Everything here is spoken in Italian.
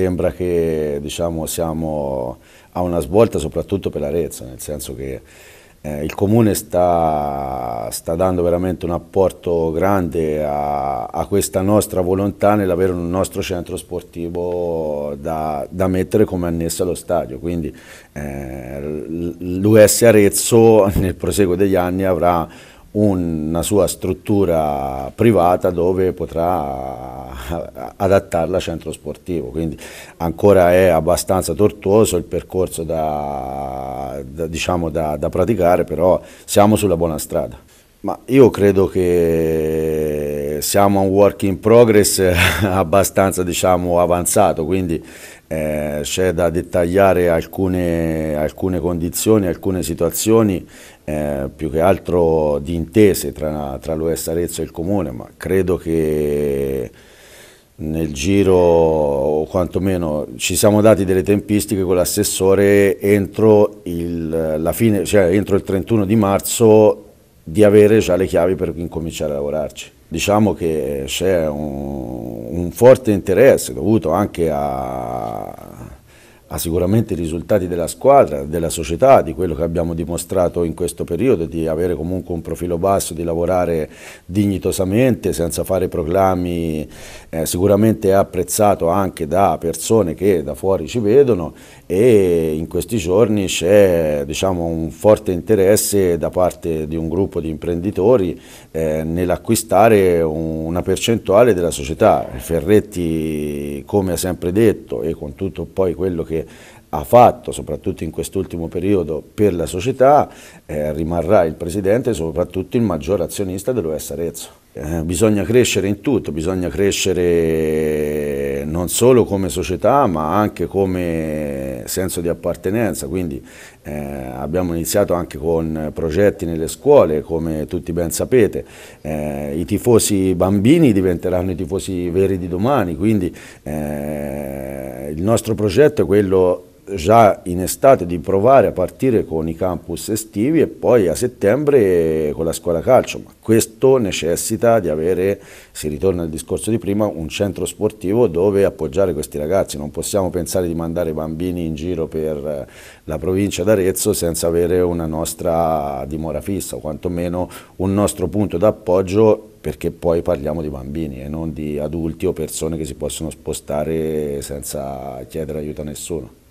Sembra che diciamo, siamo a una svolta soprattutto per l'Arezzo, nel senso che eh, il Comune sta, sta, dando veramente un apporto grande a, a questa nostra volontà nell'avere un nostro centro sportivo da, da, mettere come annesso allo stadio, quindi eh, l'US Arezzo nel proseguo degli anni avrà una sua struttura privata dove potrà adattarla a centro sportivo, quindi ancora è abbastanza tortuoso il percorso da, da, diciamo da, da praticare, però siamo sulla buona strada. Ma io credo che siamo un work in progress abbastanza diciamo, avanzato, quindi eh, c'è da dettagliare alcune, alcune, condizioni, alcune situazioni, eh, più che altro di intese tra, tra l'US Arezzo e il Comune, ma credo che nel giro, o quantomeno ci siamo dati delle tempistiche con l'assessore entro il, cioè entro il 31 di marzo di avere già le chiavi per incominciare a lavorarci. Diciamo che c'è un, un forte interesse dovuto anche a, ha sicuramente i risultati della squadra, della società, di quello che abbiamo dimostrato in questo periodo, di avere comunque un profilo basso, di lavorare dignitosamente, senza fare proclami, eh, sicuramente è apprezzato anche da persone che da fuori ci vedono e in questi giorni c'è diciamo, un forte interesse da parte di un gruppo di imprenditori eh, nell'acquistare un, una percentuale della società. Ferretti, come ha sempre detto e con tutto poi quello che che ha fatto, soprattutto in quest'ultimo periodo, per la società, eh, rimarrà il presidente e soprattutto il maggior azionista dell'US Arezzo. Eh, bisogna crescere in tutto, bisogna crescere non solo come società ma anche come senso di appartenenza, quindi eh, abbiamo iniziato anche con progetti nelle scuole, come tutti ben sapete, eh, i tifosi bambini diventeranno i tifosi veri di domani, quindi eh, il nostro progetto è quello già in estate di provare a partire con i campus estivi e poi a settembre con la scuola calcio, ma questo necessita di avere, si ritorna al discorso di prima, un centro sportivo dove appoggiare questi ragazzi, non possiamo pensare di mandare bambini in giro per eh, la provincia d'Arezzo senza avere una nostra dimora fissa o quantomeno un nostro punto d'appoggio perché poi parliamo di bambini e non di adulti o persone che si possono spostare senza chiedere aiuto a nessuno.